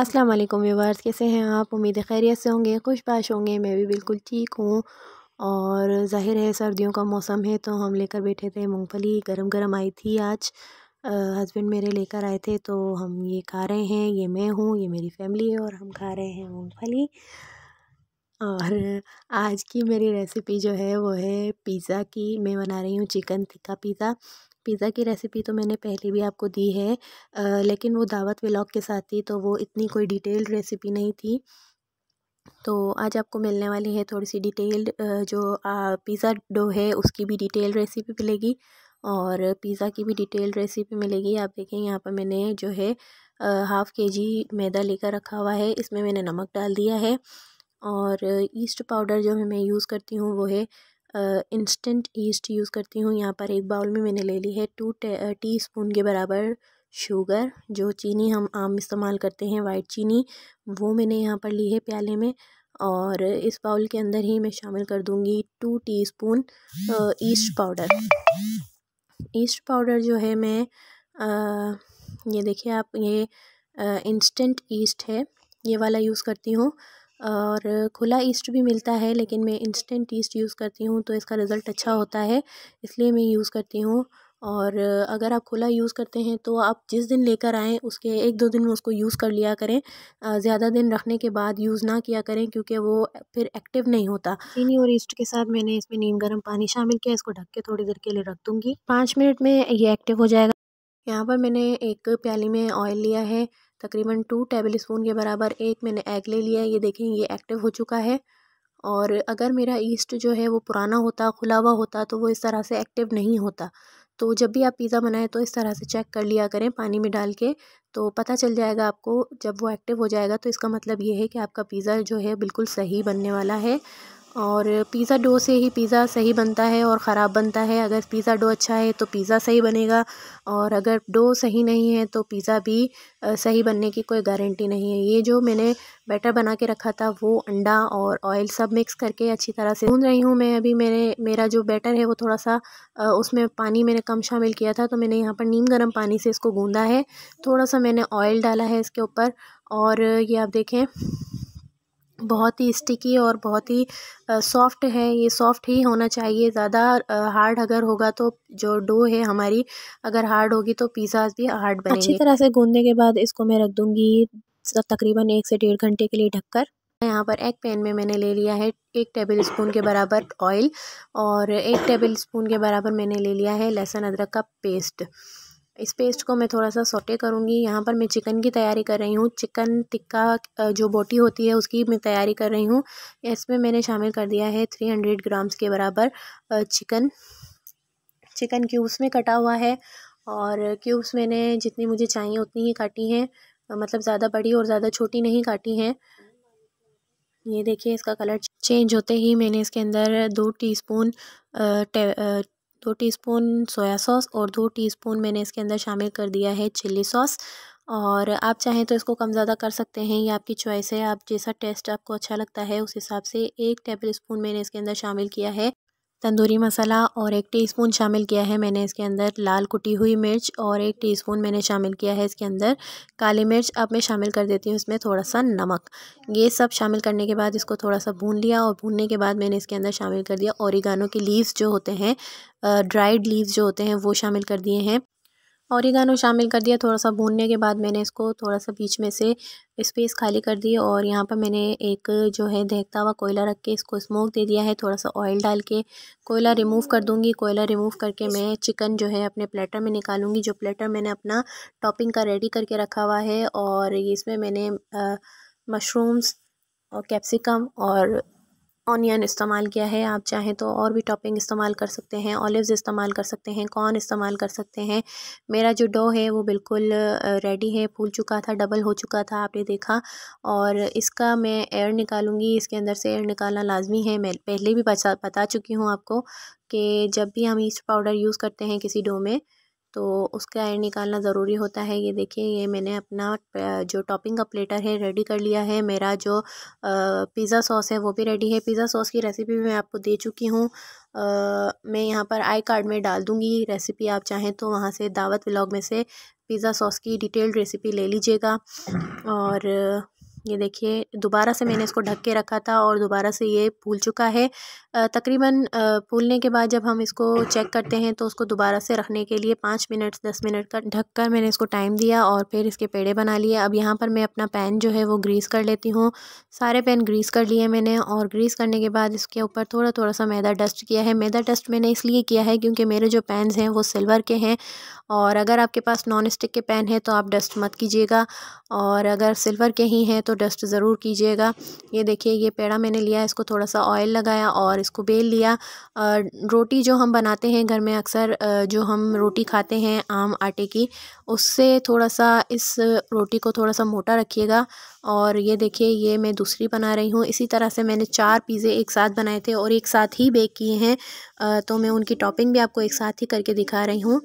अस्सलाम वालेकुम व्यूवर्स कैसे हैं आप उम्मीद खैरियत से होंगे खुशबाश होंगे मैं भी बिल्कुल ठीक हूँ और जाहिर है सर्दियों का मौसम है तो हम लेकर बैठे थे मूंगफली गरम गरम आई थी आज हस्बैंड मेरे लेकर आए थे तो हम ये खा रहे हैं ये मैं हूँ ये मेरी फैमिली है और हम खा रहे हैं मूँगफली और आज की मेरी रेसिपी जो है वो है पिज़्ज़ा की मैं बना रही हूँ चिकन टिक्का पिज़्ज़ा पिज़्ज़ा की रेसिपी तो मैंने पहले भी आपको दी है आ, लेकिन वो दावत व्लॉग के साथ थी तो वो इतनी कोई डिटेल्ड रेसिपी नहीं थी तो आज आपको मिलने वाली है थोड़ी सी डिटेल्ड जो पिज़्ज़ा डो है उसकी भी डिटेल रेसिपी मिलेगी और पिज़्ज़ा की भी डिटेल रेसिपी मिलेगी आप देखें यहाँ पर मैंने जो है हाफ़ के जी मैदा लेकर रखा हुआ है इसमें मैंने नमक डाल दिया है और ईस्ट पाउडर जो मैं यूज़ करती हूँ वो है इंस्टेंट ईस्ट यूज़ करती हूँ यहाँ पर एक बाउल में मैंने ले ली है टू टी स्पून के बराबर शुगर जो चीनी हम आम इस्तेमाल करते हैं वाइट चीनी वो मैंने यहाँ पर ली है प्याले में और इस बाउल के अंदर ही मैं शामिल कर दूँगी two teaspoon yeast powder yeast powder जो है मैं आ, ये देखिए आप ये इंस्टेंट ईस्ट है ये वाला यूज़ करती हूँ और खुला ईस्ट भी मिलता है लेकिन मैं इंस्टेंट ईस्ट यूज़ करती हूँ तो इसका रिज़ल्ट अच्छा होता है इसलिए मैं यूज़ करती हूँ और अगर आप खुला यूज़ करते हैं तो आप जिस दिन लेकर आएँ उसके एक दो दिन में उसको यूज़ कर लिया करें ज़्यादा दिन रखने के बाद यूज़ ना किया करें क्योंकि वो फिर एक्टिव नहीं होता चीनी और ईस्ट के साथ मैंने इसमें नीम गर्म पानी शामिल किया इसको ढक के थोड़ी देर के लिए रख दूँगी पाँच मिनट में ये एक्टिव हो जाएगा यहाँ पर मैंने एक प्याली में ऑयल लिया है तकरीबन टू टेबल स्पून के बराबर एक मैंने एग ले लिया ये देखें ये एक्टिव हो चुका है और अगर मेरा ईस्ट जो है वो पुराना होता खुला हुआ होता तो वो इस तरह से एक्टिव नहीं होता तो जब भी आप पिज़्ज़ा बनाएं तो इस तरह से चेक कर लिया करें पानी में डाल के तो पता चल जाएगा आपको जब वो एक्टिव हो जाएगा तो इसका मतलब ये है कि आपका पिज़्ज़ा जो है बिल्कुल सही बनने वाला है और पिज़्ज़ा डो से ही पिज़्ज़ा सही बनता है और ख़राब बनता है अगर पिज़्ज़ा डो अच्छा है तो पिज़्ज़ा सही बनेगा और अगर डो सही नहीं है तो पिज़्ज़ा भी सही बनने की कोई गारंटी नहीं है ये जो मैंने बैटर बना के रखा था वो अंडा और ऑयल सब मिक्स करके अच्छी तरह से भून रही हूँ मैं अभी मेरे मेरा जो बैटर है वो थोड़ा सा उसमें पानी मैंने कम शामिल किया था तो मैंने यहाँ पर नीम गर्म पानी से इसको गूँधा है थोड़ा सा मैंने ऑयल डाला है इसके ऊपर और ये आप देखें बहुत ही स्टिकी और बहुत ही सॉफ्ट है ये सॉफ्ट ही होना चाहिए ज़्यादा हार्ड अगर होगा तो जो डो है हमारी अगर हार्ड होगी तो पिज़्ज़ाज भी हार्ड बनेंगे अच्छी तरह से गूंदने के बाद इसको मैं रख दूँगी तकरीबन एक से डेढ़ घंटे के लिए ढककर यहाँ पर एक पैन में मैंने ले लिया है एक टेबल स्पून के बराबर ऑयल और एक टेबल स्पून के बराबर मैंने ले लिया है लहसुन अदरक का पेस्ट इस पेस्ट को मैं थोड़ा सा सोटे करूँगी यहाँ पर मैं चिकन की तैयारी कर रही हूँ चिकन टिक्का जो बोटी होती है उसकी मैं तैयारी कर रही हूँ इसमें मैंने शामिल कर दिया है थ्री हंड्रेड ग्राम्स के बराबर चिकन चिकन क्यूब्स में कटा हुआ है और क्यूब्स मैंने जितनी मुझे चाहिए उतनी ही काटी हैं मतलब ज़्यादा बड़ी और ज़्यादा छोटी नहीं काटी हैं ये देखिए इसका कलर चेंज होते ही मैंने इसके अंदर दो टीस्पून दो टीस्पून सोया सॉस और दो टीस्पून मैंने इसके अंदर शामिल कर दिया है चिल्ली सॉस और आप चाहें तो इसको कम ज़्यादा कर सकते हैं ये आपकी चॉइस है आप जैसा टेस्ट आपको अच्छा लगता है उस हिसाब से एक टेबल स्पून मैंने इसके अंदर शामिल किया है तंदूरी मसाला और एक टीस्पून शामिल किया है मैंने इसके अंदर लाल कुटी हुई मिर्च और एक टीस्पून मैंने शामिल किया है इसके अंदर काली मिर्च अब मैं शामिल कर देती हूँ इसमें थोड़ा सा नमक ये सब शामिल करने के बाद इसको थोड़ा सा भून लिया और भूनने के बाद मैंने इसके अंदर शामिल कर दिया औरिगानों के लीव्स जो होते हैं ड्राइड लीव्स जो होते हैं वो शामिल कर दिए हैं गानों शामिल कर दिया थोड़ा सा भूनने के बाद मैंने इसको थोड़ा सा बीच में से स्पेस खाली कर दी और यहाँ पर मैंने एक जो है देखता हुआ कोयला रख के इसको स्मोक दे दिया है थोड़ा सा ऑयल डाल के कोयला रिमूव कर दूँगी कोयला रिमूव करके मैं चिकन जो है अपने प्लेटर में निकालूंगी जो प्लेटर मैंने अपना टॉपिंग का रेडी करके रखा हुआ है और इसमें मैंने मशरूम्स और कैप्सिकम और ऑनियन इस्तेमाल किया है आप चाहें तो और भी टॉपिंग इस्तेमाल कर सकते हैं ऑलिव्स इस्तेमाल कर सकते हैं कॉर्न इस्तेमाल कर सकते हैं मेरा जो डो है वो बिल्कुल रेडी है फूल चुका था डबल हो चुका था आपने देखा और इसका मैं एयर निकालूंगी इसके अंदर से एयर निकालना लाजमी है मैं पहले भी बता चुकी हूँ आपको कि जब भी हम ईस्ट पाउडर यूज़ करते हैं किसी डो में तो उसका एयर निकालना ज़रूरी होता है ये देखिए ये मैंने अपना जो टॉपिंग का प्लेटर है रेडी कर लिया है मेरा जो पिज़्ज़ा सॉस है वो भी रेडी है पिज़्ज़ा सॉस की रेसिपी भी मैं आपको दे चुकी हूँ मैं यहाँ पर आई कार्ड में डाल दूँगी रेसिपी आप चाहें तो वहाँ से दावत व्लॉग में से पिज़्ज़ा सॉस की डिटेल्ड रेसिपी ले लीजिएगा और ये देखिए दोबारा से मैंने इसको ढक के रखा था और दोबारा से ये फूल चुका है तकरीबन फूलने के बाद जब हम इसको चेक करते हैं तो उसको दोबारा से रखने के लिए पाँच मिनट दस मिनट का ढक कर मैंने इसको टाइम दिया और फिर इसके पेड़े बना लिए अब यहाँ पर मैं अपना पैन जो है वो ग्रीस कर लेती हूँ सारे पैन ग्रीस कर लिए मैंने और ग्रीस करने के बाद इसके ऊपर थोड़ा थोड़ा सा मैदा डस्ट किया है मैदा डस्ट मैंने इसलिए किया है क्योंकि मेरे जो पैन हैं वो सिल्वर के हैं और अगर आपके पास नॉन स्टिक के पैन हैं तो आप डस्ट मत कीजिएगा और अगर सिल्वर के ही हैं तो तो डस्ट ज़रूर कीजिएगा ये देखिए ये पेड़ा मैंने लिया इसको थोड़ा सा ऑयल लगाया और इसको बेल लिया रोटी जो हम बनाते हैं घर में अक्सर जो हम रोटी खाते हैं आम आटे की उससे थोड़ा सा इस रोटी को थोड़ा सा मोटा रखिएगा और ये देखिए ये मैं दूसरी बना रही हूँ इसी तरह से मैंने चार पिज़्ज़े एक साथ बनाए थे और एक साथ ही बेक किए हैं तो मैं उनकी टॉपिंग भी आपको एक साथ ही करके दिखा रही हूँ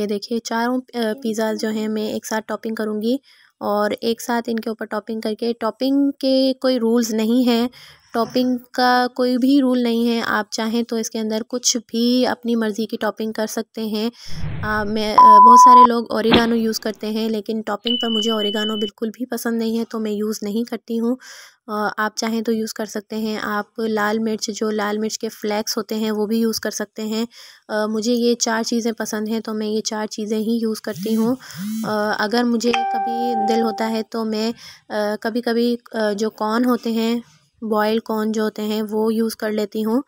ये देखिए चारों पिज़्ज़ा जो हैं मैं एक साथ टॉपिंग करूँगी और एक साथ इनके ऊपर टॉपिंग करके टॉपिंग के कोई रूल्स नहीं हैं टॉपिंग का कोई भी रूल नहीं है आप चाहें तो इसके अंदर कुछ भी अपनी मर्ज़ी की टॉपिंग कर सकते हैं आ, मैं बहुत सारे लोग औरिगानो यूज़ करते हैं लेकिन टॉपिंग पर मुझे औरिगानो बिल्कुल भी पसंद नहीं है तो मैं यूज़ नहीं करती हूँ आप चाहें तो यूज़ कर सकते हैं आप लाल मिर्च जो लाल मिर्च के फ्लैक्स होते हैं वो भी यूज़ कर सकते हैं आ, मुझे ये चार चीज़ें पसंद हैं तो मैं ये चार चीज़ें ही यूज़ करती हूँ अगर मुझे कभी दिल होता है तो मैं कभी कभी जो कॉर्न होते हैं बॉयल कॉर्न जो होते हैं वो यूज़ कर लेती हूँ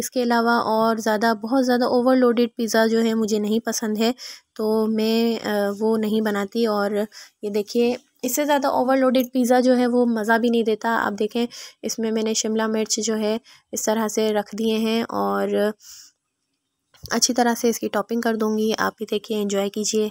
इसके अलावा और ज़्यादा बहुत ज़्यादा ओवरलोडेड पिज़्ज़ा जो है मुझे नहीं पसंद है तो मैं वो नहीं बनाती और ये देखिए इससे ज़्यादा ओवरलोडेड पिज़्ज़ा जो है वो मज़ा भी नहीं देता आप देखें इसमें मैंने शिमला मिर्च जो है इस तरह से रख दिए हैं और अच्छी तरह से इसकी टॉपिंग कर दूँगी आप भी देखिए इंजॉय कीजिए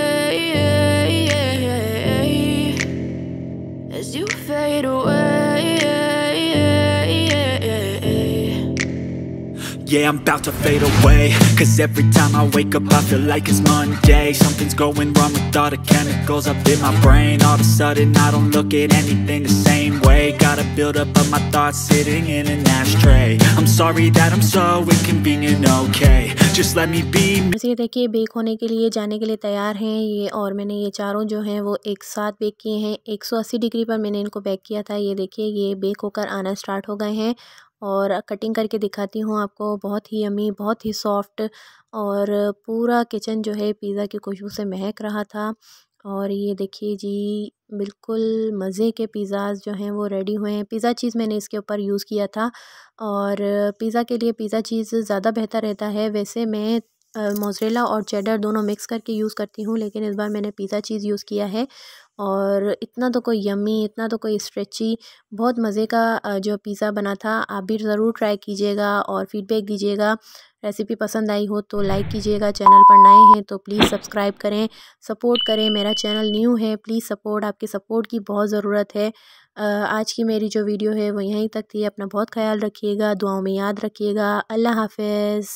yeah, I'm about to fade away Cause every time I wake up I feel like it's Monday Something's going wrong with all the chemicals up in my brain All of a sudden I don't look at anything the same way Gotta build up of my thoughts sitting in an ashtray I'm sorry that I'm so inconvenient, okay Just let me be ये देखिए bake होने के लिए जाने के लिए तैयार हैं ये और मैंने ये चारों जो हैं वो एक साथ बेक किए हैं 180 डिग्री पर मैंने इनको बेक किया था ये देखिए ये बेक होकर आना स्टार्ट हो गए हैं और कटिंग करके दिखाती हूँ आपको बहुत ही अमी बहुत ही सॉफ़्ट और पूरा किचन जो है पिज़्ज़ा की खुशबू से महक रहा था और ये देखिए जी बिल्कुल मज़े के पिज़्ज़ाज जो हैं वो रेडी हुए हैं पिज़्ज़ा चीज़ मैंने इसके ऊपर यूज़ किया था और पिज़्ज़ा के लिए पिज़्ज़ा चीज़ ज़्यादा बेहतर रहता है वैसे मैं मोजरेला और चेडर दोनों मिक्स करके यूज़ करती हूँ लेकिन इस बार मैंने पिज़्ज़ा चीज़ यूज़ किया है और इतना तो कोई यम्मी इतना तो कोई स्ट्रेची बहुत मज़े का जो पिज़्ज़ा बना था आप भी ज़रूर ट्राई कीजिएगा और फ़ीडबैक दीजिएगा रेसिपी पसंद आई हो तो लाइक कीजिएगा चैनल पर नए हैं तो प्लीज़ सब्सक्राइब करें सपोर्ट करें मेरा चैनल न्यू है प्लीज़ सपोर्ट आपके सपोर्ट की बहुत ज़रूरत है आज की मेरी जो वीडियो है वो यहीं तक थी अपना बहुत ख्याल रखिएगा दुआओं में याद रखिएगा अल्लाह हाफिज़